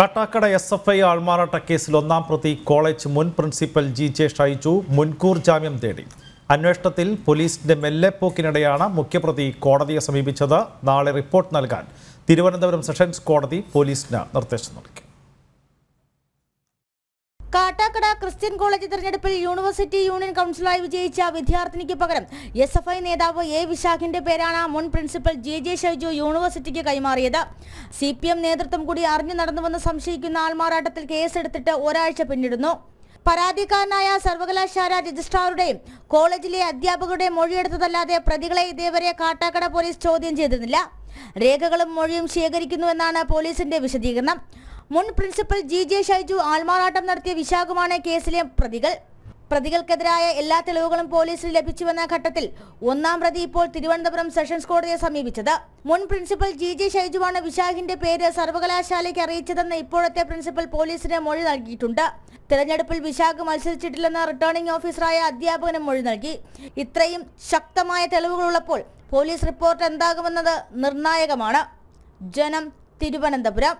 Kattakada S F I ആൾമാറാട്ട കേസിൽ ഒന്നാം പ്രതി കോളേജ് മുൻ പ്രിൻസിപ്പൽ ജി ജെ ഷൈജു മുൻകൂർ ജാമ്യം തേടി അന്വേഷണത്തിൽ പോലീസിന്റെ മെല്ലെപ്പോക്കിനിടെയാണ് മുഖ്യപ്രതി കോടതിയെ സമീപിച്ചത് നാളെ റിപ്പോർട്ട് നൽകാൻ തിരുവനന്തപുരം സെഷൻസ് കോടതി പോലീസിന് നിർദ്ദേശം നൽകി കാട്ടാക്കട ക്രിസ്ത്യൻ കോളേജ് തിരഞ്ഞെടുപ്പിൽ യൂണിവേഴ്സിറ്റി യൂണിയൻ കൗൺസിലായി വിജയിച്ച വിദ്യാർത്ഥിനിക്ക് പകരം എസ് എഫ് ഐ നേതാവ് എ വിശാഖിന്റെ പേരാണ് മുൻ പ്രിൻസിപ്പൽ ജെ ജെ ഷൈജു യൂണിവേഴ്സിറ്റിക്ക് കൈമാറിയത് സി പി എം നേതൃത്വം കൂടി അറിഞ്ഞു നടന്നുവെന്ന് സംശയിക്കുന്ന ആൾമാറാട്ടത്തിൽ കേസെടുത്തിട്ട് ഒരാഴ്ച പിന്നിടുന്നു പരാതിക്കാരനായ സർവകലാശാല രജിസ്ട്രാറുടെയും കോളേജിലെ അധ്യാപകരുടെയും മൊഴിയെടുത്തതല്ലാതെ പ്രതികളെ ഇതേവരെ കാട്ടാക്കട പോലീസ് ചോദ്യം ചെയ്തിരുന്നില്ല രേഖകളും മൊഴിയും ശേഖരിക്കുന്നുവെന്നാണ് പോലീസിന്റെ വിശദീകരണം മുൻ പ്രിൻസിപ്പൽ ജി ജെ ഷൈജു ആൾമാറാട്ടം നടത്തിയ വിശാഖുമാണ് കേസിലെ പ്രതികൾ പ്രതികൾക്കെതിരായ എല്ലാ തെളിവുകളും പോലീസിൽ ലഭിച്ചുവെന്ന ഘട്ടത്തിൽ ഒന്നാം പ്രതി ഇപ്പോൾ തിരുവനന്തപുരം സെഷൻസ് കോടതിയെ സമീപിച്ചത് മുൻ പ്രിൻസിപ്പൽ ജി ജെ ഷൈജുവാണ് വിശാഖിന്റെ പേര് സർവകലാശാലയ്ക്ക് അറിയിച്ചതെന്ന് ഇപ്പോഴത്തെ പ്രിൻസിപ്പൽ പോലീസിന് മൊഴി നൽകിയിട്ടുണ്ട് തെരഞ്ഞെടുപ്പിൽ വിശാഖ് മത്സരിച്ചിട്ടില്ലെന്ന റിട്ടേണിംഗ് ഓഫീസറായ അധ്യാപകനും മൊഴി നൽകി ഇത്രയും ശക്തമായ തെളിവുകളുള്ളപ്പോൾ പോലീസ് റിപ്പോർട്ട് എന്താകുമെന്നത് നിർണായകമാണ് ജനം തിരുവനന്തപുരം